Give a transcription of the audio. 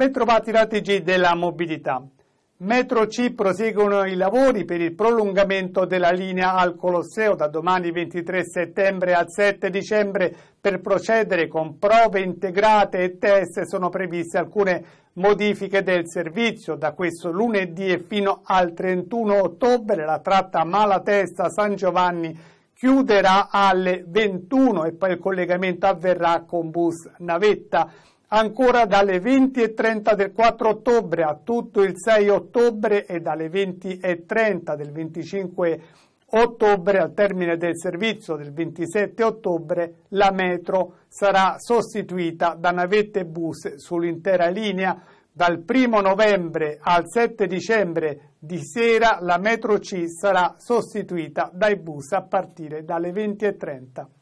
Bentrovati la TG della mobilità. Metro C proseguono i lavori per il prolungamento della linea al Colosseo da domani 23 settembre al 7 dicembre per procedere con prove integrate e test sono previste alcune modifiche del servizio. Da questo lunedì e fino al 31 ottobre la tratta Malatesta-San Giovanni chiuderà alle 21 e poi il collegamento avverrà con bus navetta. Ancora dalle 20.30 del 4 ottobre a tutto il 6 ottobre e dalle 20.30 del 25 ottobre al termine del servizio del 27 ottobre la metro sarà sostituita da navette bus sull'intera linea dal 1 novembre al 7 dicembre di sera la metro C sarà sostituita dai bus a partire dalle 20.30.